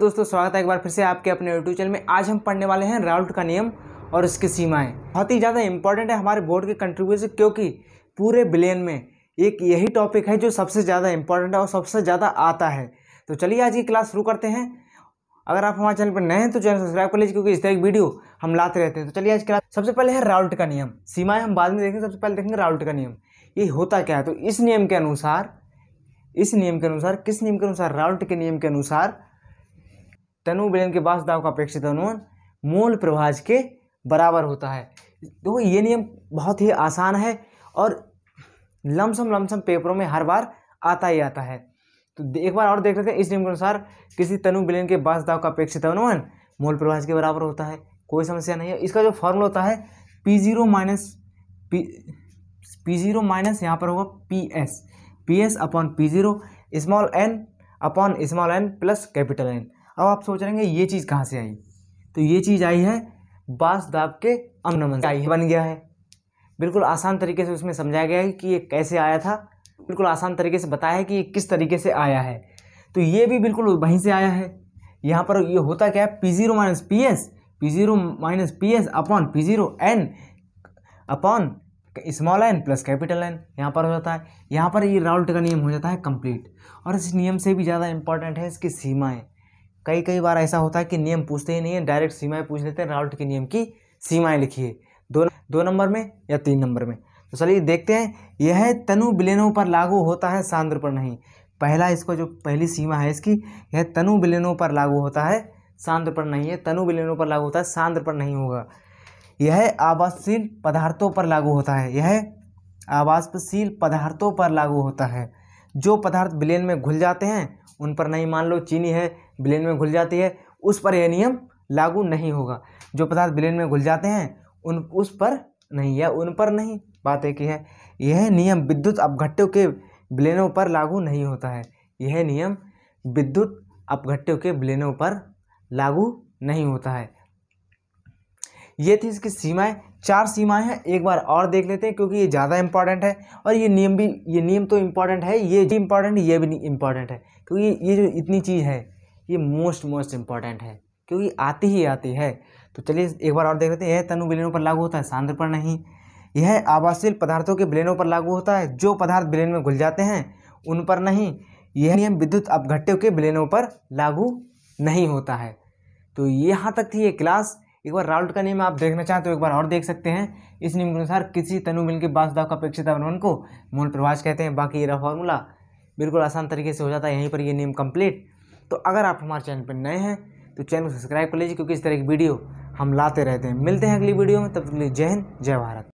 दोस्तों स्वागत है एक बार फिर से आपके अपने यूट्यूब चैनल में आज हम पढ़ने वाले हैं राउल्ट का नियम और उसकी सीमाएं बहुत ही ज़्यादा इंपॉर्टेंट है हमारे बोर्ड के कंट्रीब्यूशन क्योंकि पूरे बिलियन में एक यही टॉपिक है जो सबसे ज़्यादा इंपॉर्टेंट है और सबसे ज़्यादा आता है तो चलिए आज की क्लास शुरू करते हैं अगर आप हमारे चैनल पर नए हैं तो चैनल सब्सक्राइब कर लीजिए क्योंकि इस तरह की वीडियो हम लाते रहते हैं तो चलिए आज क्लास सबसे पहले है राउल्ट का नियम सीमाएँ हम बाद में देखेंगे सबसे पहले देखेंगे राउल्ट का नियम ये होता क्या है तो इस नियम के अनुसार इस नियम के अनुसार किस नियम के अनुसार राउल्ट के नियम के अनुसार तनु बेलन के बास दाव का अपेक्षित अनुमान मूल प्रभाज के बराबर होता है देखो ये नियम बहुत ही आसान है और लमसम लमसम पेपरों में हर बार आता ही आता है तो एक बार और देख लेते हैं इस नियम के अनुसार किसी तनु बिलियन के बास दाव का अपेक्षित अनुमान मूल प्रभाज के बराबर होता है कोई समस्या नहीं है इसका जो फॉर्मूला होता है P zero minus P P zero minus यहाँ पर होगा P S P S upon P zero small N upon small N plus capital N अब आप सोच रहे हैं ये चीज़ कहाँ से आई तो ये चीज़ आई है बास दाब के अमनमन से आई बन गया है बिल्कुल आसान तरीके से उसमें समझाया गया है कि ये कैसे आया था बिल्कुल आसान तरीके से बताया है कि ये किस तरीके से आया है तो ये भी बिल्कुल वहीं से आया है यहाँ पर ये होता क्या है P zero minus P S P zero minus P S upon P zero N upon small N plus capital N यहाँ पर हो जाता है यहाँ पर ये राउल्ट का नियम हो जाता है कंप्लीट और इस नियम से भी ज़्यादा इंपॉर्टेंट है इसकी सीमाएँ कई कई बार ऐसा होता है कि नियम पूछते ही नहीं है डायरेक्ट सीमाएं पूछ लेते हैं राउट के नियम की सीमाएं लिखिए दो दो नंबर में या तीन नंबर में तो चलिए देखते हैं यह तनु बिलेनों पर लागू होता है सांद्र पर नहीं पहला इसको जो पहली सीमा है इसकी यह तनु बिलेनों पर लागू होता है सांद्र पर नहीं है तनु बिलेनों पर लागू होता है सांद्र पर नहीं होगा यह आवासशील पदार्थों पर लागू होता है यह आवासशील पदार्थों पर लागू होता है जो पदार्थ बिलेन में घुल जाते हैं उन पर नहीं मान लो चीनी है ब्लेन में घुल जाती है उस पर यह नियम लागू नहीं होगा जो पदार्थ ब्लेन में घुल जाते हैं उन उस पर नहीं या उन पर नहीं बात एक ही है यह नियम विद्युत अपघट्यों के ब्लेनों पर लागू नहीं होता है यह नियम विद्युत अपघट्यों के ब्लेनों पर लागू नहीं होता है ये थी इसकी सीमाएं चार सीमाएं हैं एक बार और देख लेते हैं क्योंकि ये ज़्यादा इंपॉर्टेंट है और ये नियम भी ये नियम तो इम्पॉर्टेंट है ये भी इम्पॉर्टेंट ये भी इम्पॉर्टेंट है क्योंकि ये जो इतनी चीज़ है ये मोस्ट मोस्ट इम्पॉर्टेंट है क्योंकि आती ही आती है तो चलिए एक बार और देख लेते हैं यह तनु विलेनों पर लागू होता है सांद्र पर नहीं यह आवासीय पदार्थों के ब्लेनों पर लागू होता है जो पदार्थ ब्लेन में घुल जाते हैं उन पर नहीं यह नियम विद्युत अपघट्यों के ब्लेनों पर लागू नहीं होता है तो यहाँ तक थी ये क्लास एक बार राउल्ट का नियम आप देखना चाहें तो एक बार और देख सकते हैं इस नियम के अनुसार किसी तनु मिल के बासदाव का अपेक्षित अवनमन को मूल प्रवास कहते हैं बाकी ये रहा फॉर्मूला बिल्कुल आसान तरीके से हो जाता है यहीं पर ये नियम कंप्लीट तो अगर आप हमारे चैनल पर नए हैं तो चैनल को सब्सक्राइब कर लीजिए क्योंकि इस तरह की वीडियो हम लाते रहते हैं मिलते हैं अगली वीडियो में तब तक जय हिंद जय भारत